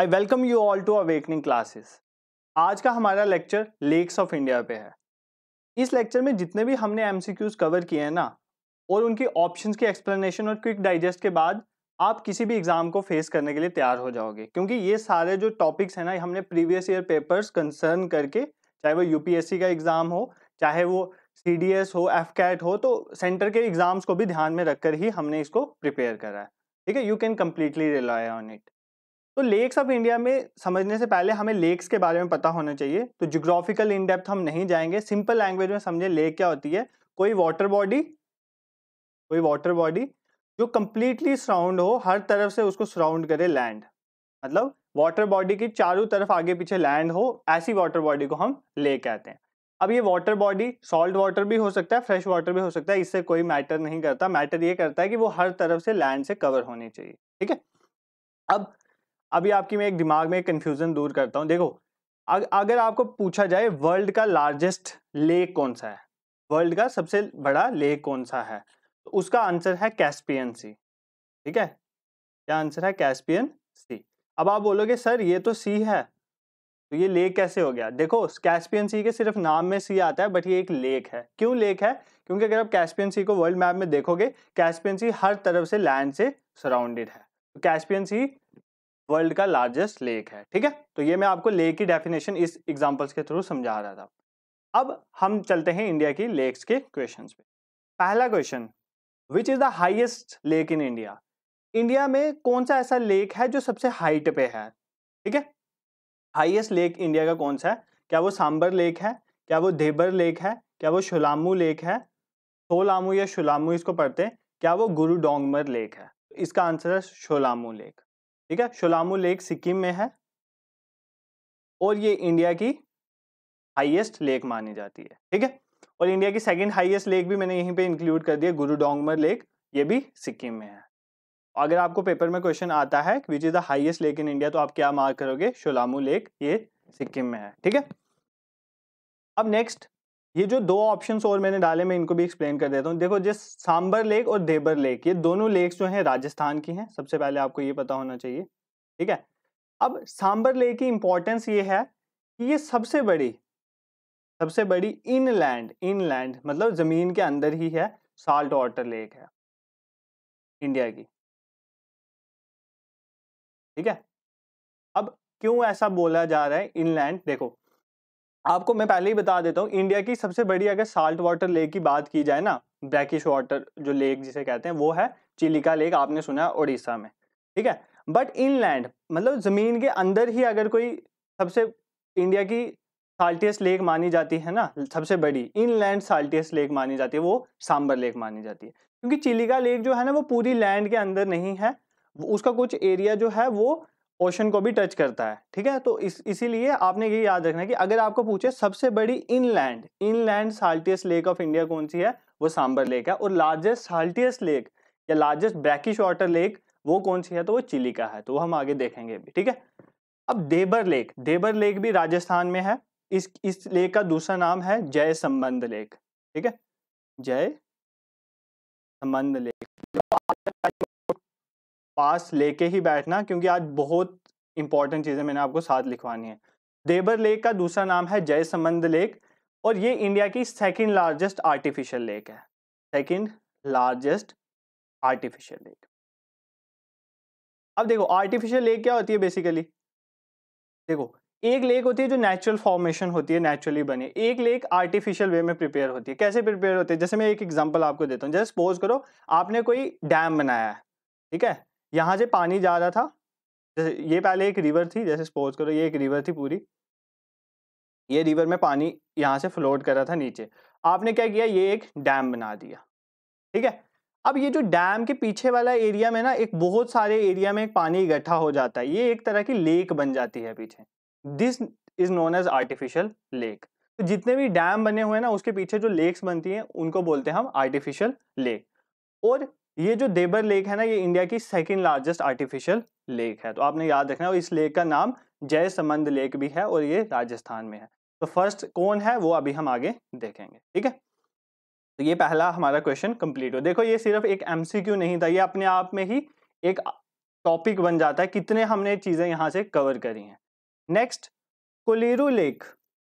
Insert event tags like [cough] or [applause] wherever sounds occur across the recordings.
I welcome you all to awakening classes आज का हमारा लेक्चर लेक्स ऑफ इंडिया पे है इस लेक्चर में जितने भी हमने एम कवर किए हैं ना और उनकी ऑप्शन की एक्सप्लेनेशन और क्विक डाइजेस्ट के बाद आप किसी भी एग्ज़ाम को फेस करने के लिए तैयार हो जाओगे क्योंकि ये सारे जो टॉपिक्स हैं ना हमने प्रीवियस ईयर पेपर्स कंसर्न करके चाहे वो यूपीएससी का एग्ज़ाम हो चाहे वो सी हो एफ हो तो सेंटर के एग्ज़ाम्स को भी ध्यान में रखकर ही हमने इसको प्रिपेयर करा है ठीक है you can completely rely on it तो लेक्स ऑफ इंडिया में समझने से पहले हमें लेक्स के बारे में पता होना चाहिए तो जोग्राफिकल इन डेप्थ हम नहीं जाएंगे सिंपल लैंग्वेज में समझे लेक क्या होती है कोई वाटर बॉडी कोई वाटर बॉडी जो कम्प्लीटली सराउंड हो हर तरफ से उसको सराउंड करे लैंड मतलब वाटर बॉडी की चारों तरफ आगे पीछे लैंड हो ऐसी वाटर बॉडी को हम ले कहते हैं अब ये वाटर बॉडी सॉल्ट वाटर भी हो सकता है फ्रेश वाटर भी हो सकता है इससे कोई मैटर नहीं करता मैटर ये करता है कि वो हर तरफ से लैंड से कवर होनी चाहिए ठीक है अब अभी आपकी मैं एक दिमाग में कंफ्यूजन दूर करता हूँ देखो अगर आपको पूछा जाए वर्ल्ड का लार्जेस्ट लेक कौन सा है वर्ल्ड का सबसे बड़ा लेक कौन सा है तो उसका आंसर है कैस्पियन सी ठीक है क्या आंसर है कैस्पियन सी अब आप बोलोगे सर ये तो सी है तो ये लेक कैसे हो गया देखो कैस्पियन सी के सिर्फ नाम में सी आता है बट ये एक लेक है क्यों लेक है क्योंकि अगर आप कैस्पियन सी को वर्ल्ड मैप में देखोगे कैस्पियन सी हर तरफ से लैंड से सराउंडेड है तो कैस्पियन सी वर्ल्ड का लार्जेस्ट लेक है ठीक है तो ये मैं आपको लेक की डेफिनेशन इस एग्जाम्पल्स के थ्रू समझा रहा था अब हम चलते हैं इंडिया की लेक्स के क्वेश्चन पे पहला question which is the highest lake in India India में कौन सा ऐसा लेक है जो सबसे हाइट पे है ठीक है हाइएस्ट लेक इंडिया का कौन सा है क्या वो सांबर लेक है क्या वो धेबर लेक है क्या वो शुलामू लेक है शोलामू या शुलामू इसको पढ़ते हैं क्या वो गुरु डोंगमर लेक है इसका आंसर है शोलामू लेक ठीक है शोलामू लेक सिक्किम में है और ये इंडिया की हाईएस्ट लेक मानी जाती है ठीक है और इंडिया की सेकंड हाईएस्ट लेक भी मैंने यहीं पे इंक्लूड कर दिया गुरुडोंगमर लेक ये भी सिक्किम में है अगर आपको पेपर में क्वेश्चन आता है which is the highest lake in India तो आप क्या मार्क करोगे शोलामू लेक ये सिक्किम में है ठीक है अब नेक्स्ट ये जो दो ऑप्शन और मैंने डाले मैं इनको भी एक्सप्लेन कर देता हूँ देखो जिस सांबर लेक और देबर लेक ये दोनों लेक्स जो हैं राजस्थान की हैं सबसे पहले आपको ये पता होना चाहिए ठीक है अब सांबर लेक की इंपॉर्टेंस ये है कि ये सबसे बड़ी सबसे बड़ी इनलैंड इनलैंड मतलब ज़मीन के अंदर ही है साल्ट वाटर लेक है इंडिया की ठीक है अब क्यों ऐसा बोला जा रहा है इनलैंड देखो आपको मैं पहले ही बता देता हूँ इंडिया की सबसे बड़ी अगर साल्ट वाटर लेक की बात की जाए ना ब्रैकिश वाटर जो लेक जिसे कहते हैं वो है चिलिका लेक आपने सुना है उड़ीसा में ठीक है बट इनलैंड मतलब ज़मीन के अंदर ही अगर कोई सबसे इंडिया की साल्टियस लेक मानी जाती है ना सबसे बड़ी इनलैंड साल्टियस लेक मानी जाती है वो सांबर लेक मानी जाती है क्योंकि चिलिका लेक जो है ना वो पूरी लैंड के अंदर नहीं है उसका कुछ एरिया जो है वो ओशन को भी टच करता है ठीक है तो इस इसीलिए आपने ये याद रखना कि अगर आपको पूछे सबसे बड़ी inland inland saltiest lake of India कौन सी है वो सांबर लेक है और लार्जेस्ट साल्टियस लेक या लार्जेस्ट ब्रैकिश वाटर लेक वो कौन सी है तो वो चिली का है तो वो हम आगे देखेंगे अभी ठीक है अब देबर लेक देबर लेक भी राजस्थान में है इस इस लेक का दूसरा नाम है जय संबंध लेक ठीक है जय संबंध लेक पास लेके ही बैठना क्योंकि आज बहुत इंपॉर्टेंट चीज़ें मैंने आपको साथ लिखवानी है देबर लेक का दूसरा नाम है जय संबंध लेक और ये इंडिया की सेकंड लार्जेस्ट आर्टिफिशियल लेक है सेकंड लार्जेस्ट आर्टिफिशियल लेक अब देखो आर्टिफिशियल लेक क्या होती है बेसिकली देखो एक लेक होती है जो नेचुरल फॉर्मेशन होती है नेचुरली बनी एक लेक आर्टिफिशियल वे में प्रिपेयर होती है कैसे प्रिपेयर होती है जैसे मैं एक एग्जांपल आपको देता हूँ जैसे सपोज करो आपने कोई डैम बनाया है ठीक है यहाँ से पानी जा रहा था जैसे ये पहले एक रिवर थी जैसे सपोज करो ये एक रिवर थी पूरी ये रिवर में पानी यहाँ से फ्लोट कर रहा था नीचे आपने क्या किया ये एक डैम बना दिया ठीक है अब ये जो डैम के पीछे वाला एरिया में ना एक बहुत सारे एरिया में पानी इकट्ठा हो जाता है ये एक तरह की लेक बन जाती है पीछे this is known as artificial lake तो जितने भी डैम बने हुए हैं ना उसके पीछे जो लेक्स बनती हैं उनको बोलते हैं हम आर्टिफिशियल लेक और ये जो देबर लेक है ना ये इंडिया की सेकेंड लार्जेस्ट आर्टिफिशियल लेक है तो आपने याद रखना और इस लेक का नाम जय समंद लेक भी है और ये राजस्थान में है तो फर्स्ट कौन है वो अभी हम आगे देखेंगे ठीक है तो ये पहला हमारा क्वेश्चन कंप्लीट हो देखो ये सिर्फ एक एमसीक्यू नहीं था ये अपने आप में ही एक टॉपिक बन जाता है कितने हमने चीज़ें यहाँ से कवर करी हैं next Kolleru lake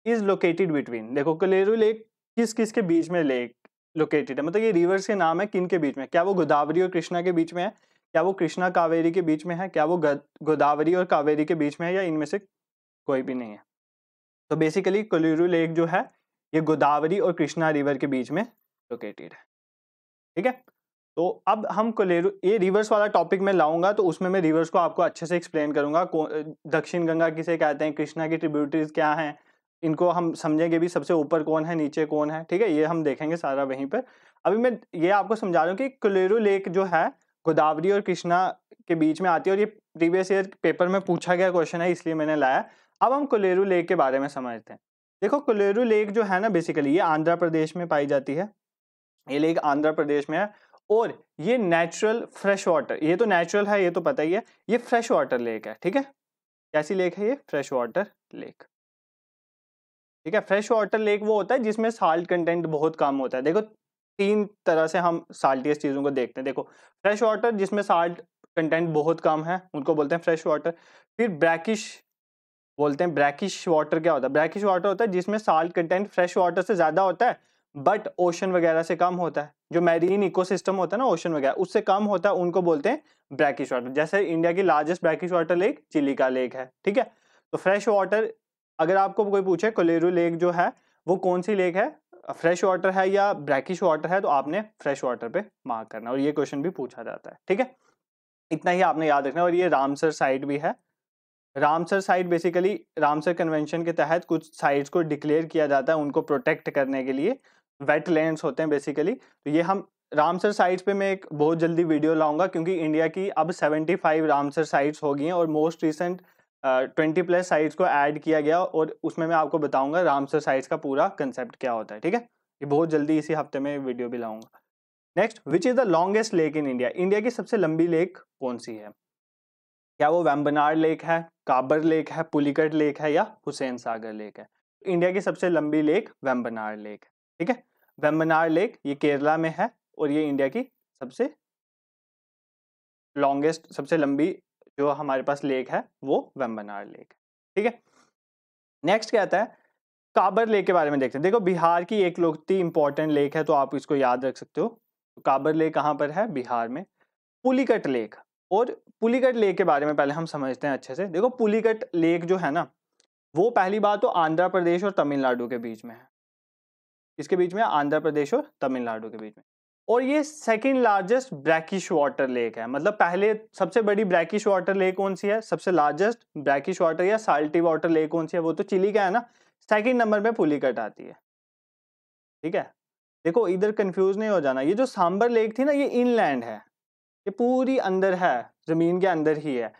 is located between देखो कोलेरू लेक किस किस के बीच में लेक लोकेटेड है मतलब ये रिवर्स के नाम है किन के बीच में क्या वो गोदावरी और कृष्णा के बीच में है क्या वो कृष्णा कावेरी के बीच में है क्या वो गोदावरी और कावेरी के बीच में है या इनमें से कोई भी नहीं है तो बेसिकली कोलूरू लेक जो है ये गोदावरी और कृष्णा रिवर के बीच में लोकेटेड है ठीक है तो अब हम कोलेरू ये रिवर्स वाला टॉपिक में लाऊंगा तो उसमें मैं रिवर्स को आपको अच्छे से एक्सप्लेन करूंगा दक्षिण गंगा किसे कहते हैं कृष्णा की ट्रिब्यूटरीज क्या हैं इनको हम समझेंगे भी सबसे ऊपर कौन है नीचे कौन है ठीक है ये हम देखेंगे सारा वहीं पर अभी मैं ये आपको समझा रहा हूँ कि कुलेरू लेक जो है गोदावरी और कृष्णा के बीच में आती है और ये प्रीवियस ईयर पेपर में पूछा गया क्वेश्चन है इसलिए मैंने लाया अब हम कुलेरू लेक के बारे में समझते हैं देखो कुलेरू लेक जो है ना बेसिकली ये आंध्र प्रदेश में पाई जाती है ये लेक आंध्र प्रदेश में है और ये नेचुरल फ्रेश वाटर ये तो नेचुरल है ये तो पता ही है ये फ्रेश वाटर लेक है ठीक है कैसी लेक है ये फ्रेश वाटर लेक ठीक है फ्रेश वाटर लेक वो होता है जिसमें साल्ट कंटेंट बहुत कम होता है देखो तीन तरह से हम साल्टियस चीज़ों को देखते हैं देखो फ्रेश वाटर जिसमें साल्ट कंटेंट बहुत कम है उनको बोलते हैं फ्रेश वाटर फिर ब्रैकिश बोलते हैं ब्रैकिश वाटर क्या होता है ब्रैकिश वाटर होता है जिसमें साल्ट कंटेंट फ्रेश वाटर से ज़्यादा होता है बट ओशन वगैरह से कम होता है जो मैरीन इकोसिस्टम होता है ना ओशन वगैरह उससे कम होता है उनको बोलते हैं ब्रैकिश वाटर जैसे इंडिया की लार्जेस्ट ब्रैकिश वाटर लेक चिली का लेक है ठीक है तो फ्रेश वाटर अगर आपको कोई पूछे कोलेरू लेक जो है वो कौन सी लेक है फ्रेश वाटर है या ब्रैकिश वाटर है तो आपने फ्रेश वाटर पे मार्क करना और ये क्वेश्चन भी पूछा जाता है ठीक है इतना ही आपने याद रखना और ये रामसर साइट भी है Ramsar site basically Ramsar convention के तहत कुछ साइट्स को डिक्लेयर किया जाता है उनको प्रोटेक्ट करने के लिए वेटलैंड्स होते हैं बेसिकली तो ये हम रामसर साइट्स पे मैं एक बहुत जल्दी वीडियो लाऊंगा क्योंकि इंडिया की अब 75 रामसर साइट्स हो गई हैं और most recent twenty plus sites को ऐड किया गया और उसमें मैं आपको बताऊंगा रामसर साइट्स का पूरा कंसेप्ट क्या होता है ठीक है ये बहुत जल्दी इसी हफ्ते में वीडियो भी लाऊंगा next which is the longest lake in India India की सबसे लंबी लेक कौन सी है क्या वो वैम्बनार लेक है काबर लेक है पुलिकट लेक है या हुसैन सागर लेक है इंडिया की सबसे लंबी लेक वैम्बनार लेक है ठीक है वेम्बनार लेक ये केरला में है और ये इंडिया की सबसे लॉन्गेस्ट सबसे लंबी जो हमारे पास लेक है वो वेम्बनार लेक ठीक है नेक्स्ट क्या आता है काबर लेक के बारे में देखते हैं देखो बिहार की एक लोकती इंपॉर्टेंट लेक है तो आप इसको याद रख सकते हो तो काबर लेक कहाँ पर है बिहार में पुलिकट लेक और पुलिकट लेक के बारे में पहले हम समझते हैं अच्छे से देखो पुलिकट लेक जो है ना वो पहली बात तो आंध्र प्रदेश और तमिलनाडु के बीच में है इसके बीच में आंध्र प्रदेश और तमिलनाडु के बीच में और ये second largest brackish water lake है मतलब पहले सबसे बड़ी ब्रैकिश वाटर लेक कौन सी है सबसे लार्जेस्ट ब्रैकिश वाटर या साल्टी वाटर लेक कौन सी है वो तो चिली का है ना सेकेंड नंबर पे पुलिकट आती है ठीक है देखो इधर कंफ्यूज नहीं हो जाना ये जो सांबर लेक थी ना ये इनलैंड है ये पूरी अंदर है ज़मीन के अंदर ही है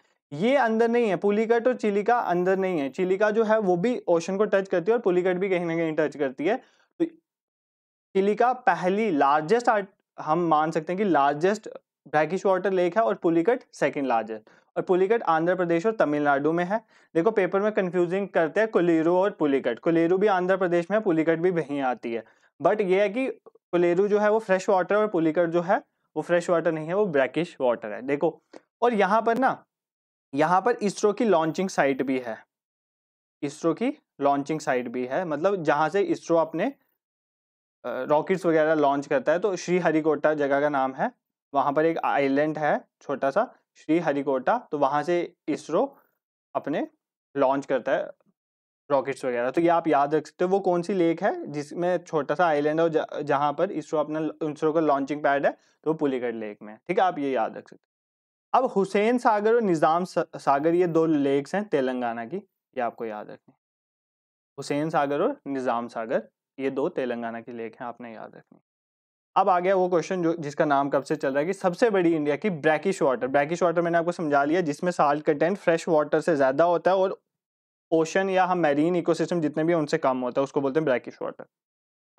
ये अंदर नहीं है पुलिकट और चिलिका अंदर नहीं है चिलिका जो है वो भी ओशन को टच करती है और पुलिकट भी कहीं ना कहीं टच करती है तो चिलिका पहली लार्जेस्ट हम मान सकते हैं कि लार्जेस्ट ब्रैकिश वाटर लेक है और पुलिकट सेकेंड लार्जेस्ट और पुलिकट आंध्र प्रदेश और तमिलनाडु में है देखो पेपर में कंफ्यूजिंग करते हैं कुलेरू और पुलिकट कुलेरू भी आंध्र प्रदेश में है पुलिकट भी वहीं आती है बट ये है कि कुलेरू जो है वो फ्रेश वाटर और पुलिकट जो है वो फ्रेश वाटर नहीं है वो ब्रैकिश वाटर है देखो और यहाँ पर ना यहाँ पर इसरो की लॉन्चिंग साइट भी है इसरो की लॉन्चिंग साइट भी है मतलब जहाँ से इसरो अपने रॉकेट्स वगैरह लॉन्च करता है तो श्री हरिकोटा जगह का नाम है वहाँ पर एक आइलैंड है छोटा सा श्री हरिकोटा तो वहाँ से इसरो अपने लॉन्च करता है रॉकेट्स वगैरह तो ये आप याद रख सकते हो वो कौन सी लेक है जिसमें छोटा सा आइलैंड है और जहाँ पर इसरो अपना इसरो का लॉन्चिंग पैड है तो पुलीगढ़ लेक में ठीक है आप ये याद रख सकते अब हुसैन सागर और निज़ाम सागर ये दो लेक्स हैं तेलंगाना की ये आपको याद रखें हुसैन सागर और निज़ाम सागर ये दो तेलंगाना की लेक हैं आपने याद रखनी अब आ गया वो क्वेश्चन जो जिसका नाम कब से चल रहा है कि सबसे बड़ी इंडिया की ब्रैकिश वाटर ब्रैकिश वाटर मैंने आपको समझा लिया जिसमें साल्ट कंटेंट फ्रेश वाटर से ज़्यादा होता है और ओशन या हम मैरीन इकोसिस्टम जितने भी हैं उनसे कम होता है उसको बोलते हैं ब्रैकिश वाटर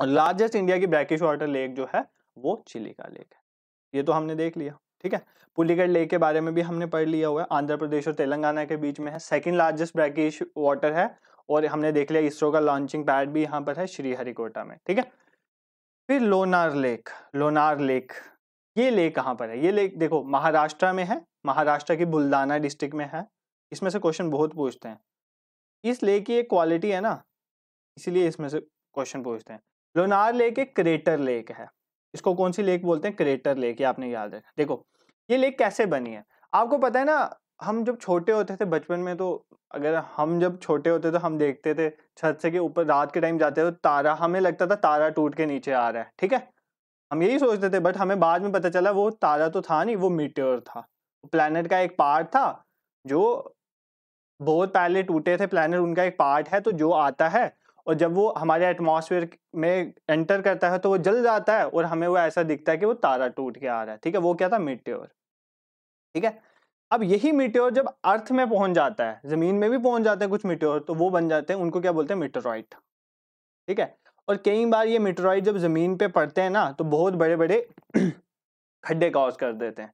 और लार्जेस्ट इंडिया की ब्रैकिश वाटर लेक जो है वो चिली का लेक है ये तो हमने देख लिया ठीक है पुलिगढ़ लेक के बारे में भी हमने पढ़ लिया हुआ है आंध्र प्रदेश और तेलंगाना के बीच में है सेकंड लार्जेस्ट ब्रैकिश वाटर है और हमने देख लिया इसरो का लॉन्चिंग पैड भी यहाँ पर है श्रीहरिकोटा में ठीक है फिर लोनार लेक लोनार लेक ये लेक कहाँ पर है ये लेक देखो महाराष्ट्र में है महाराष्ट्र की बुल्दाना डिस्ट्रिक्ट में है इसमें से क्वेश्चन बहुत पूछते हैं इस लेक की एक क्वालिटी है ना इसीलिए इसमें से क्वेश्चन पूछते हैं लोनार लेक एक क्रेटर लेक है इसको कौन सी लेक बोलते हैं क्रेटर लेक ये आपने याद रखा देखो ये लेक कैसे बनी है आपको पता है ना हम जब छोटे होते थे बचपन में तो अगर हम जब छोटे होते तो हम देखते थे छत से के ऊपर रात के टाइम जाते थे तो तारा हमें लगता था तारा टूट के नीचे आ रहा है ठीक है हम यही सोचते थे बट हमें बाद में पता चला वो तारा तो था नहीं वो मीटर था प्लानट का एक पार्ट था जो बहुत पहले टूटे थे प्लानट उनका एक पार्ट है तो जो आता है और जब वो हमारे एटमोसफियर में एंटर करता है तो वो जल जाता है और हमें वो ऐसा दिखता है कि वो तारा टूट के आ रहा है ठीक है वो क्या था मिट्योर ठीक है अब यही मीट्योर जब अर्थ में पहुंच जाता है जमीन में भी पहुंच जाते हैं कुछ मीट्योर तो वो बन जाते हैं उनको क्या बोलते हैं मीटोराइट ठीक है और कई बार ये मीटोराइट जब जमीन पे पड़ते हैं ना तो बहुत बड़े बड़े [clears throat] खड्डे कॉज कर देते हैं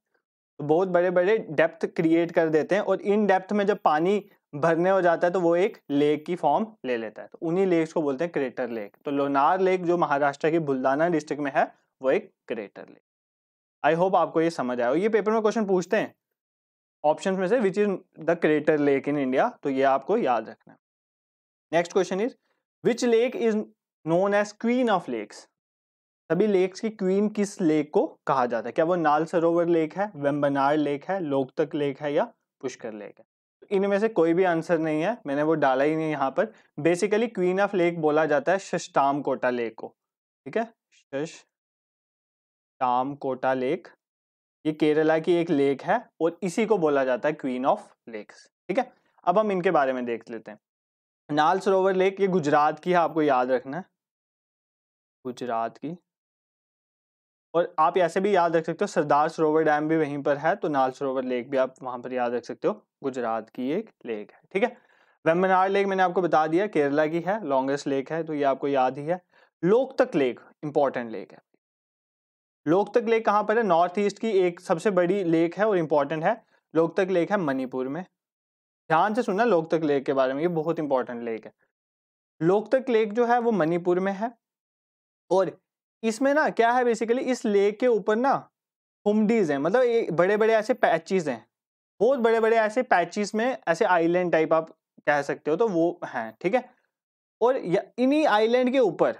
तो बहुत बड़े बड़े डेप्थ क्रिएट कर देते हैं और इन डेप्थ में जब पानी भरने हो जाता है तो वो एक लेक की फॉर्म ले लेता है तो उन्हीं लेक्स को बोलते हैं क्रेटर लेक तो लोनार लेक जो महाराष्ट्र की बुल्दाना डिस्ट्रिक्ट में है वो एक क्रेटर लेक आई होप आपको ये समझ आया ये पेपर में क्वेश्चन पूछते हैं ऑप्शन में से which is the crater lake in India तो ये आपको याद रखना है next question is which lake is known as queen of lakes सभी लेक्स की क्वीन किस लेक को कहा जाता है क्या वो नाल सरोवर लेक है वेम्बनार लेक है लोकतक लेक है या पुष्कर लेक है तो इनमें से कोई भी आंसर नहीं है मैंने वो डाला ही नहीं यहाँ पर बेसिकली क्वीन ऑफ लेक बोला जाता है शशटाम कोटा लेक को ठीक है शश टाम कोटा लेक ये केरला की एक लेक है और इसी को बोला जाता है क्वीन ऑफ लेक्स ठीक है अब हम इनके बारे में देख लेते हैं नाल सरोवर लेक ये गुजरात की है आपको याद रखना है गुजरात की और आप ऐसे भी याद रख सकते हो सरदार सरोवर डैम भी वहीं पर है तो नाल सरोवर लेक भी आप वहां पर याद रख सकते हो गुजरात की एक लेक है ठीक है वेमनार लेक मैंने आपको बता दिया केरला की है लॉन्गेस्ट लेक है तो ये आपको याद ही है लोकतक लेक इंपॉर्टेंट लेक है लोकतक लेक कहाँ पर है नॉर्थ ईस्ट की एक सबसे बड़ी लेक है और इम्पॉर्टेंट है लोकतक लेक है मणिपुर में ध्यान से सुनना लोकतक लेक के बारे में ये बहुत इंपॉर्टेंट लेक है लोकतक लेक जो है वो मणिपुर में है और इसमें ना क्या है बेसिकली इस लेक के ऊपर ना हुमडीज हैं मतलब बड़े बड़े ऐसे पैचिस हैं बहुत बड़े बड़े ऐसे पैचेस में ऐसे आइलैंड टाइप आप कह सकते हो तो वो हैं ठीक है और इन्हीं आइलैंड के ऊपर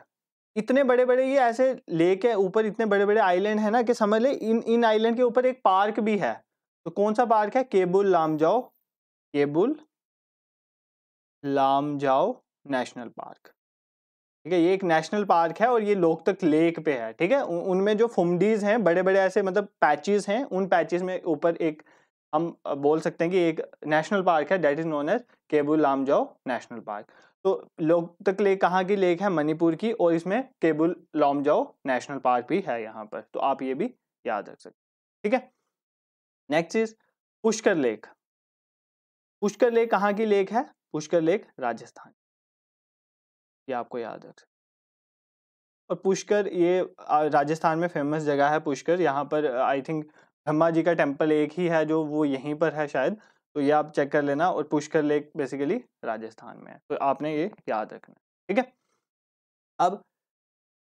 इतने बड़े बड़े ये ऐसे लेक है ऊपर इतने बड़े बड़े आइलैंड है ना कि समझ ले इन इन आइलैंड के ऊपर एक पार्क भी है तो कौन सा पार्क है केबुल जाओ केबुल जाओ नेशनल पार्क ठीक है ये एक नेशनल पार्क है और ये लोकतक लेक पे है ठीक है उनमें जो फुमडीज हैं बड़े बड़े ऐसे मतलब पैचेज हैं उन पैचेज में ऊपर एक हम बोल सकते हैं कि एक नेशनल पार्क है that is known as Keibul Lamjao national park तो तक लेक कहाँ की लेक है मणिपुर की और इसमें केबुल लॉमजाओ नेशनल पार्क भी है यहाँ पर तो आप ये भी याद रख सकते ठीक है नेक्स्ट चीज पुष्कर लेक पुष्कर लेक कहाँ की लेक है पुष्कर लेक राजस्थान ये आपको याद रख और पुष्कर ये राजस्थान में फेमस जगह है पुष्कर यहाँ पर आई थिंक ब्रह्मा जी का टेम्पल एक ही है जो वो यहीं पर है शायद तो ये आप चेक कर लेना और पुष्कर लेक बेसिकली राजस्थान में है तो आपने ये याद रखना ठीक है अब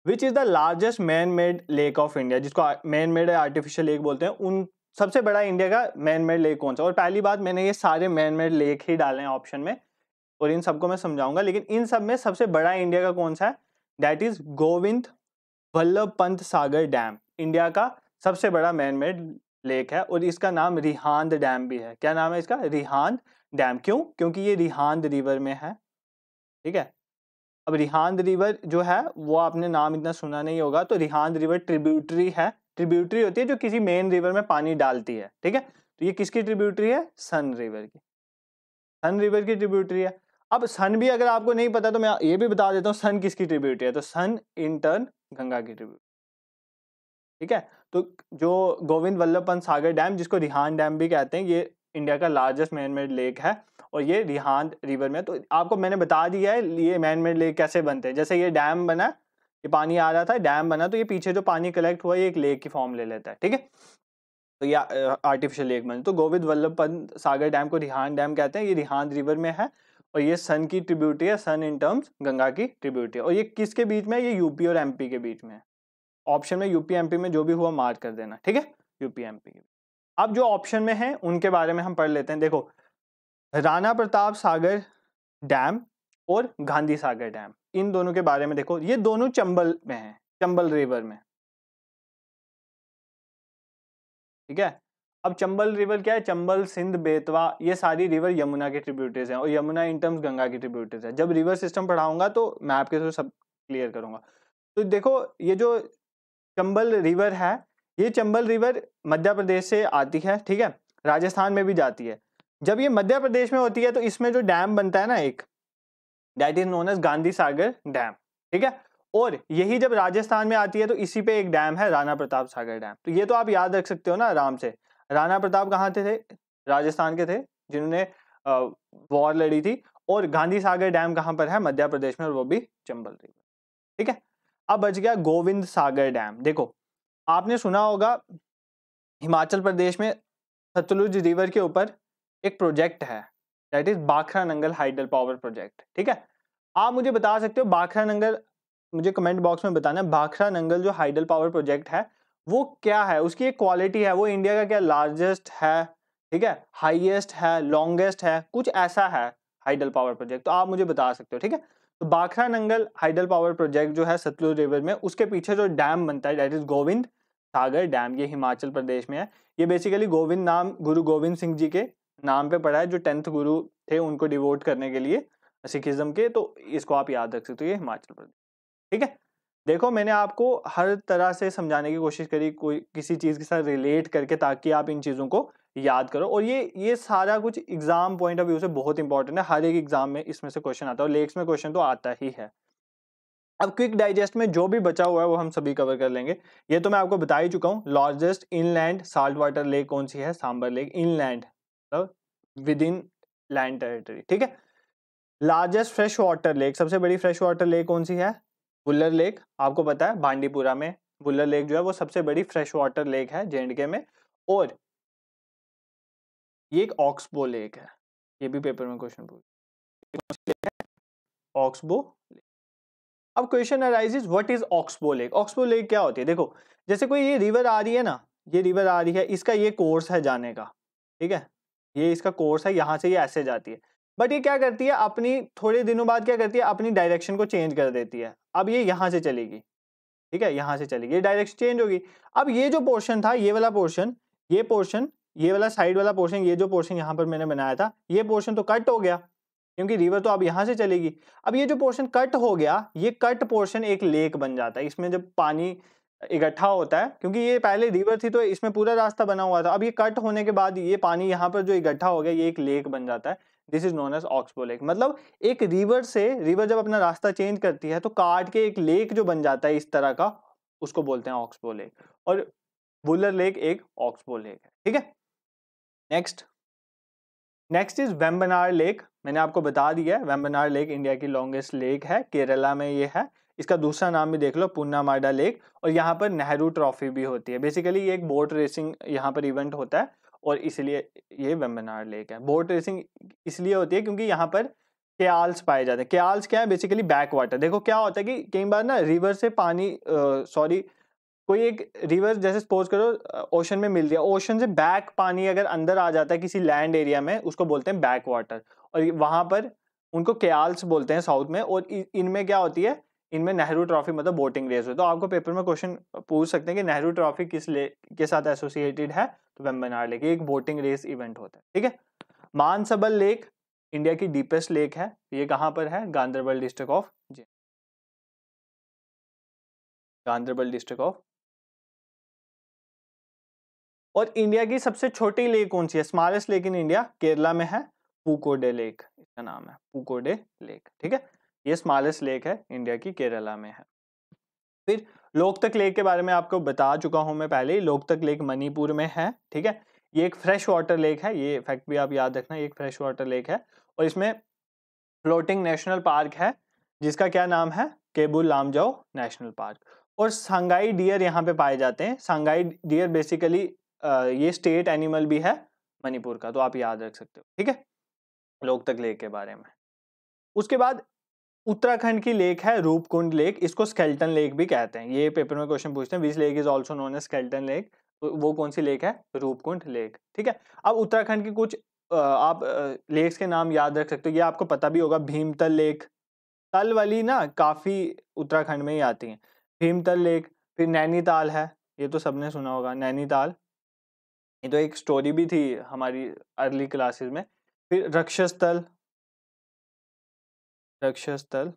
which is the largest man made lake of India जिसको मैन मेड आर्टिफिशियल लेक बोलते हैं उन सबसे बड़ा इंडिया का मैन मेड लेक कौन सा और पहली बात मैंने ये सारे मैन मेड लेक ही डाले हैं ऑप्शन में और इन सबको मैं समझाऊंगा लेकिन इन सब में सबसे बड़ा इंडिया का कौन सा है that is Govind Vallabh Pant Sagar dam India का सबसे बड़ा मैन मेड लेक है और इसका नाम रिहांद डैम भी है क्या नाम है इसका रिहांद डैम क्यों क्योंकि ये रिहांद रिवर में है ठीक है अब रिहांद रिवर जो है वो आपने नाम इतना सुना नहीं होगा तो रिहांद रिवर ट्रिब्यूटरी है ट्रिब्यूटरी होती है जो किसी मेन रिवर में पानी डालती है ठीक है तो ये किसकी ट्रिब्यूटरी है सन रिवर की सन रिवर की ट्रिब्यूटरी है अब सन भी अगर आपको नहीं पता तो मैं ये भी बता देता हूँ सन किसकी ट्रिब्यूटरी है तो सन इन गंगा की ट्रिब्यूटरी ठीक है तो जो गोविंद वल्लभ पंत सागर डैम जिसको रिहान डैम भी कहते हैं ये इंडिया का लार्जेस्ट मैन मेड लेक है और ये रिहान रिवर में तो आपको मैंने बता दिया है ये मैन मेड लेक कैसे बनते हैं जैसे ये डैम बना ये पानी आ रहा था डैम बना तो ये पीछे जो पानी कलेक्ट हुआ ये एक लेक की फॉर्म ले लेता है ठीक है तो ये आर्टिफिशियल लेक बने तो गोविंद वल्लभ पंत सागर डैम को रिहान डैम कहते हैं ये रिहान रिवर में है और ये सन की ट्रिब्यूटी है सन इन टर्म्स गंगा की ट्रिब्यूटी है और ये किसके बीच में है ये यूपी और एमपी के बीच में है ऑप्शन में यूपीएमपी में जो भी हुआ मार्क कर देना ठीक है यूपीएमपी के अब जो ऑप्शन में है उनके बारे में हम पढ़ लेते हैं देखो राणा प्रताप सागर डैम और गांधी सागर डैम इन दोनों के बारे में देखो ये दोनों चंबल में है चंबल रिवर में ठीक है अब चंबल रिवर क्या है चंबल सिंध बेतवा ये सारी रिवर यमुना के ट्रिब्यूटरीज हैं और यमुना इन टर्म्स गंगा की ट्रिब्यूटरीज है जब रिवर सिस्टम पढ़ाऊंगा तो मैं आपके थ्रू सब क्लियर करूंगा तो देखो ये जो चंबल रिवर है ये चंबल रिवर मध्य प्रदेश से आती है ठीक है राजस्थान में भी जाती है जब ये मध्य प्रदेश में होती है तो इसमें जो डैम बनता है ना एक that is known as Gandhi Sagar dam ठीक है और यही जब राजस्थान में आती है तो इसी पे एक डैम है राणा प्रताप सागर डैम तो ये तो आप याद रख सकते हो ना आराम से राणा प्रताप कहाँ थे, थे राजस्थान के थे जिन्होंने वॉर लड़ी थी और गांधी सागर डैम कहाँ पर है मध्य प्रदेश में और वो भी चंबल रिवर ठीक है अब बच गया गोविंद सागर डैम देखो आपने सुना होगा हिमाचल प्रदेश में सतलुज रिवर के ऊपर एक प्रोजेक्ट है that is Bhakra Nangal hydel power project ठीक है आप मुझे बता सकते हो बाखरा नंगल मुझे कमेंट बॉक्स में बताना बाखरा नंगल जो हाइडल पावर प्रोजेक्ट है वो क्या है उसकी एक क्वालिटी है वो इंडिया का क्या लार्जेस्ट है ठीक है हाईएस्ट है लॉन्गेस्ट है कुछ ऐसा है हाइडल पावर प्रोजेक्ट तो आप मुझे बता सकते हो ठीक है तो Bhakra Nangal hydel power project जो है सतलुज रिवर में उसके पीछे जो डैम बनता है that is Gobind Sagar dam ये हिमाचल प्रदेश में है ये बेसिकली गोविंद नाम गुरु गोविंद सिंह जी के नाम पे पड़ा है जो टेंथ गुरु थे उनको डिवोट करने के लिए सिखिज्म के तो इसको आप याद रख सकते हो ये हिमाचल प्रदेश ठीक है देखो मैंने आपको हर तरह से समझाने की कोशिश करी कोई किसी चीज़ के साथ रिलेट करके ताकि आप इन चीज़ों को याद करो और ये ये सारा कुछ एग्जाम पॉइंट ऑफ व्यू से बहुत इंपॉर्टेंट है हर एक एग्जाम में इसमें से क्वेश्चन आता है और लेक्स में क्वेश्चन तो आता ही है अब क्विक डाइजेस्ट में जो भी बचा हुआ है वो हम सभी कवर कर लेंगे ये तो मैं आपको बता ही चुका हूँ largest inland salt water lake कौन सी है सांबर लेक इनलैंड मतलब विद इन लैंड टेरिटरी ठीक है लार्जेस्ट फ्रेश वाटर लेक सबसे बड़ी फ्रेश वाटर लेक कौन सी है बुल्लर लेक आपको पता है बांडीपुरा में बुल्लर लेक जो है वो सबसे बड़ी फ्रेश वाटर लेक है जे में और ये एक ऑक्सबो लेक है ये भी पेपर में क्वेश्चन पूछ ऑक्सबो लेक अब question arises what is oxbow lake oxbow lake क्या होती है देखो जैसे कोई ये रिवर आ रही है ना ये रिवर आ रही है इसका ये कोर्स है जाने का ठीक है ये इसका कोर्स है यहाँ से ये ऐसे जाती है बट ये क्या करती है अपनी थोड़े दिनों बाद क्या करती है अपनी डायरेक्शन को चेंज कर देती है अब ये यहाँ से चलेगी ठीक है यहाँ से चलेगी ये डायरेक्शन चेंज होगी अब ये जो पोर्शन था ये वाला पोर्शन ये पोर्शन ये वाला साइड वाला पोर्शन ये जो पोर्शन यहाँ पर मैंने बनाया था ये पोर्शन तो कट हो गया क्योंकि रिवर तो अब यहाँ से चलेगी अब ये जो पोर्शन कट हो गया ये कट पोर्शन एक लेक बन जाता है इसमें जब पानी इकट्ठा होता है क्योंकि ये पहले रिवर थी तो इसमें पूरा रास्ता बना हुआ था अब ये कट होने के बाद ये पानी यहाँ पर जो इकट्ठा हो गया ये एक लेक बन जाता है this is known as oxbow lake मतलब एक रिवर से रिवर जब अपना रास्ता चेंज करती है तो काट के एक लेक जो बन जाता है इस तरह का उसको बोलते हैं ऑक्सबो लेक और बुलर लेक एक ऑक्सबो लेक है ठीक है next next is Vembanad lake मैंने आपको बता दिया है वेम्बनार लेक इंडिया की लॉन्गेस्ट लेक है केरला में ये है इसका दूसरा नाम भी देख लो पुन्नामाडा लेक और यहाँ पर नेहरू ट्रॉफी भी होती है बेसिकली ये एक बोट रेसिंग यहाँ पर इवेंट होता है और इसलिए ये वेम्बनार लेक है बोट रेसिंग इसलिए होती है क्योंकि यहाँ पर क्याल्स पाए जाते हैं क्याल्स क्या है बेसिकली बैक वाटर देखो क्या होता है कि कई बार ना रिवर से पानी सॉरी कोई एक रिवर जैसे सपोज करो ओशन में मिल दिया ओशन से बैक पानी अगर अंदर आ जाता है किसी लैंड एरिया में उसको बोलते हैं बैक वाटर और वहां पर उनको क्याल्स बोलते हैं साउथ में और इनमें क्या होती है इनमें नेहरू ट्रॉफी मतलब बोटिंग रेस है तो आपको पेपर में क्वेश्चन पूछ सकते हैं कि नेहरू ट्रॉफी किस ले के साथ एसोसिएटेड है तो वेम्बनार लेक एक बोटिंग रेस इवेंट होता है ठीक है मानसबल लेक इंडिया की डीपेस्ट लेक है ये कहाँ पर है Ganderbal district of Ganderbal district of और इंडिया की सबसे छोटी लेक कौन सी है smallest lake in India Kerala में है पुकोडे लेक इसका नाम है पुकोडे लेक ठीक है ये स्मॉलेस्ट लेक है इंडिया की केरला में है फिर लोकतक लेक के बारे में आपको बता चुका हूं मैं पहले ही लोकतक लेक मणिपुर में है ठीक है ये एक फ्रेश वाटर लेक है ये फैक्ट भी आप याद रखना ये एक फ्रेश वाटर लेक है और इसमें फ्लोटिंग नेशनल पार्क है जिसका क्या नाम है केबुल लामजाओ नेशनल पार्क और सांगाई डियर यहाँ पे पाए जाते हैं सांगाई डियर बेसिकली ये स्टेट एनिमल भी है मणिपुर का तो आप याद रख सकते हो ठीक है लोक तक लेक के बारे में उसके बाद उत्तराखंड की लेक है रूपकुंड लेक इसको स्केल्टन लेक भी कहते हैं ये पेपर में क्वेश्चन पूछते हैं which lake is also known as skeleton lake वो कौन सी लेक है रूपकुंड लेक ठीक है अब उत्तराखंड की कुछ आप लेक्स के नाम याद रख सकते हो ये आपको पता भी होगा भीमतल लेक तल वाली ना काफ़ी उत्तराखंड में ही आती हैं भीमतल लेक फिर नैनीताल है ये तो सबने सुना होगा नैनीताल ये तो एक स्टोरी भी थी हमारी अर्ली क्लासेस में फिर रक्षस तल रक्षस तल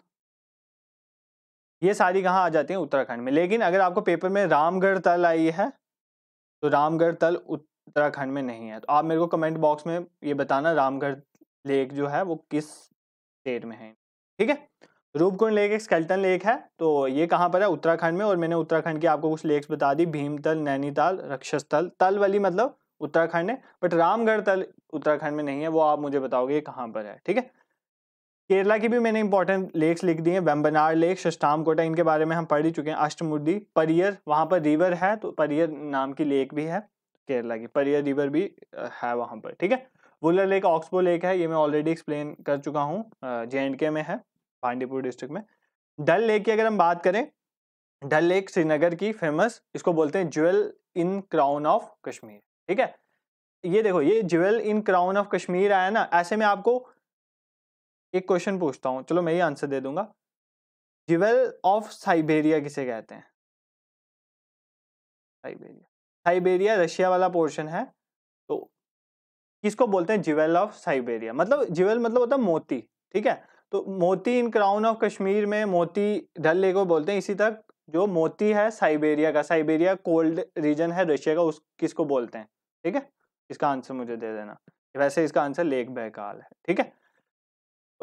ये सारी कहाँ आ जाती हैं उत्तराखंड में लेकिन अगर आपको पेपर में रामगढ़ तल आई है तो रामगढ़ तल उत्तराखंड में नहीं है तो आप मेरे को कमेंट बॉक्स में ये बताना रामगढ़ लेक जो है वो किस स्टेट में है ठीक है रूपकुंड लेक एक स्केल्टन लेक है तो ये कहाँ पर है उत्तराखंड में और मैंने उत्तराखंड की आपको कुछ लेक्स बता दी भीमतल नैनीताल रक्षस्थल तल वाली मतलब उत्तराखंड है बट रामगढ़ तल उत्तराखंड में नहीं है वो आप मुझे बताओगे कहाँ पर है ठीक है केरला की भी मैंने इंपॉर्टेंट लेक्स लिख दिए हैं वेम्बनार लेक कोटा इनके बारे में हम पढ़ ही चुके हैं अष्टमुडी परियर वहाँ पर रिवर है तो परियर नाम की लेक भी है केरला की परियर रिवर भी है वहाँ पर ठीक है वुलर लेक ऑक्सबो लेक है ये मैं ऑलरेडी एक्सप्लेन कर चुका हूँ जे एंड के में है भांडीपुर डिस्ट्रिक्ट में डल लेक की अगर हम बात करें डल लेक श्रीनगर की फेमस इसको बोलते हैं jewel in crown of Kashmir ठीक है ये देखो ये jewel in crown of Kashmir आया ना ऐसे में आपको एक क्वेश्चन पूछता हूँ चलो मैं ही आंसर दे दूंगा ज्वेल ऑफ साइबेरिया किसे कहते हैं साइबेरिया साइबेरिया रशिया वाला पोर्शन है तो किसको बोलते हैं ज्वेल ऑफ साइबेरिया मतलब ज्वेल मतलब होता है मोती ठीक है तो मोती इन क्राउन ऑफ कश्मीर में मोती डल लेक को बोलते हैं इसी तक जो मोती है साइबेरिया का साइबेरिया कोल्ड रीजन है रशिया का उस किसको बोलते हैं ठीक है इसका आंसर मुझे दे देना वैसे इसका आंसर लेक बैकाल है ठीक है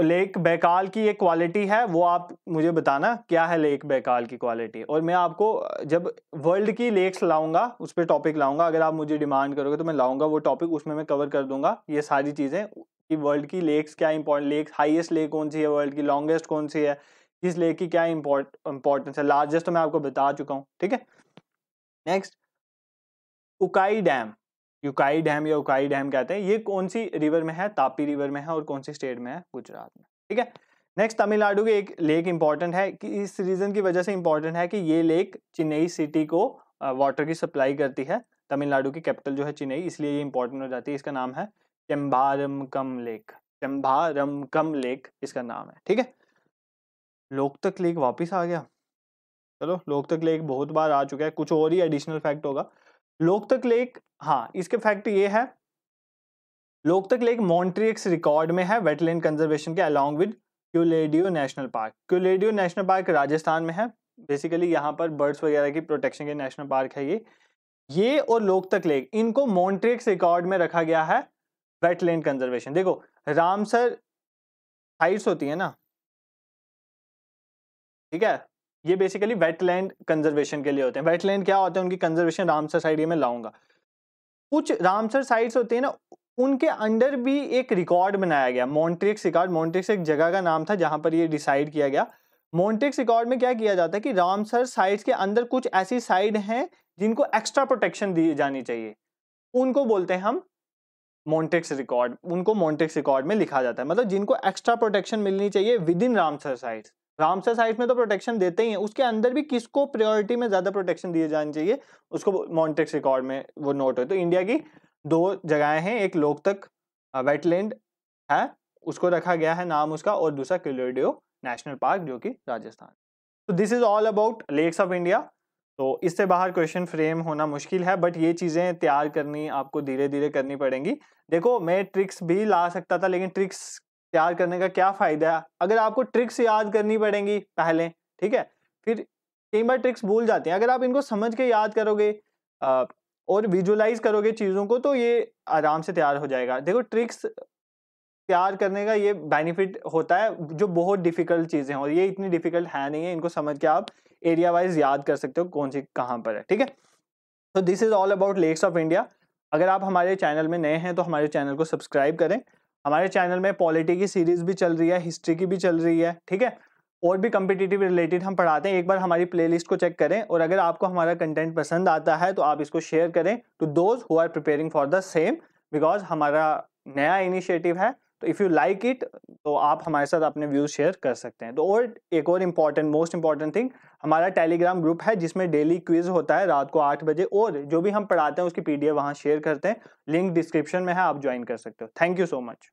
लेक बैकाल की एक क्वालिटी है वो आप मुझे बताना क्या है लेक बैकाल की क्वालिटी और मैं आपको जब वर्ल्ड की लेक्स लाऊंगा उस पर टॉपिक लाऊंगा अगर आप मुझे डिमांड करोगे तो मैं लाऊंगा वो टॉपिक उसमें मैं कवर कर दूंगा ये सारी चीज़ें कि वर्ल्ड की लेक्स क्या इंपॉर्टेंट लेक हाइएस्ट लेक कौन सी है वर्ल्ड की लॉन्गेस्ट कौन सी है किस लेक की क्या इंपॉर्टेंस है लार्जेस्ट तो मैं आपको बता चुका हूँ ठीक है next Ukai dam Ukai dam या उकाई डैम कहते हैं ये कौन सी रिवर में है तापी रिवर में है और कौन सी स्टेट में है गुजरात में ठीक है नेक्स्ट तमिलनाडु के एक लेक इंपॉर्टेंट है कि इस रीज़न की वजह से इंपॉर्टेंट है कि ये लेक चेन्नई सिटी को वाटर की सप्लाई करती है तमिलनाडु की कैपिटल जो है चेन्नई इसलिए ये इंपॉर्टेंट हो जाती है इसका नाम है चंबारमकम लेक चंबारमकम लेक इसका नाम है ठीक है लोकतक लेक वापिस आ गया चलो लोकतक लेक बहुत बार आ चुका है कुछ और ही एडिशनल फैक्ट होगा लोकतक लेक हाँ इसके फैक्ट ये है लोकतक लेक मॉन्ट्रियक्स रिकॉर्ड में है वेटलैंड कंजर्वेशन के along with Keoladeo national park Keoladeo national park Rajasthan में है बेसिकली यहाँ पर बर्ड्स वगैरह की प्रोटेक्शन के नेशनल पार्क है ये ये और लोकतक लेक इनको मॉन्ट्रिक्स रिकॉर्ड में रखा गया है वेटलैंड कंजर्वेशन देखो रामसर हाइट्स होती है ना ठीक है ये बेसिकली वेटलैंड कंजर्वेशन के लिए होते हैं वेटलैंड क्या होते हैं उनकी कंजर्वेशन रामसर साइड में लाऊंगा कुछ रामसर साइट्स होते हैं ना उनके अंडर भी एक रिकॉर्ड बनाया गया मॉन्ट्रिक्स रिकॉर्ड मॉन्ट्रिक्स एक जगह का नाम था जहां पर ये डिसाइड किया गया मॉन्ट्रिक्स रिकॉर्ड में क्या किया जाता है कि रामसर साइट्स के अंदर कुछ ऐसी साइड हैं जिनको एक्स्ट्रा प्रोटेक्शन दी जानी चाहिए उनको बोलते हैं हम मॉन्ट्रिक्स रिकॉर्ड उनको मॉन्ट्रिक्स रिकॉर्ड में लिखा जाता है मतलब जिनको एक्स्ट्रा प्रोटेक्शन मिलनी चाहिए within Ramsar sites Ramsar site में तो प्रोटेक्शन देते ही हैं उसके अंदर भी किसको प्रायोरिटी में ज़्यादा प्रोटेक्शन दिए जाने चाहिए उसको मॉन्टेक्स रिकॉर्ड में वो नोट है तो इंडिया की दो जगहें हैं एक लोकतक वेटलैंड है उसको रखा गया है नाम उसका और दूसरा किलोडियो नेशनल पार्क जो कि राजस्थान तो this is all about lakes of India तो इससे बाहर क्वेश्चन फ्रेम होना मुश्किल है बट ये चीज़ें तैयार करनी आपको धीरे धीरे करनी पड़ेंगी देखो मैं ट्रिक्स भी ला सकता था लेकिन ट्रिक्स तैयार करने का क्या फ़ायदा है अगर आपको ट्रिक्स याद करनी पड़ेंगी पहले ठीक है फिर कई बार ट्रिक्स भूल जाते हैं अगर आप इनको समझ के याद करोगे और विजुलाइज करोगे चीज़ों को तो ये आराम से तैयार हो जाएगा देखो ट्रिक्स तैयार करने का ये बेनिफिट होता है जो बहुत डिफ़िकल्ट चीज़ें हैं और ये इतनी डिफ़िकल्ट है नहीं है इनको समझ के आप एरिया वाइज याद कर सकते हो कौन सी कहाँ पर है ठीक है तो this is all about lakes of India अगर आप हमारे चैनल में नए हैं तो हमारे चैनल को सब्सक्राइब करें हमारे चैनल में पॉलिटी की सीरीज भी चल रही है हिस्ट्री की भी चल रही है ठीक है और भी कम्पिटिटिव रिलेटेड हम पढ़ाते हैं एक बार हमारी प्लेलिस्ट को चेक करें और अगर आपको हमारा कंटेंट पसंद आता है तो आप इसको शेयर करें to those who are preparing for the same because हमारा नया इनिशिएटिव है तो इफ़ यू लाइक इट तो आप हमारे साथ अपने व्यूज़ शेयर कर सकते हैं तो और एक और इम्पॉर्टेंट मोस्ट इम्पॉर्टेंट थिंग हमारा टेलीग्राम ग्रुप है जिसमें डेली क्विज़ होता है रात को आठ बजे और जो भी हम पढ़ाते हैं उसकी पी डी वहाँ शेयर करते हैं लिंक डिस्क्रिप्शन में है आप ज्वाइन कर सकते हो थैंक यू सो मच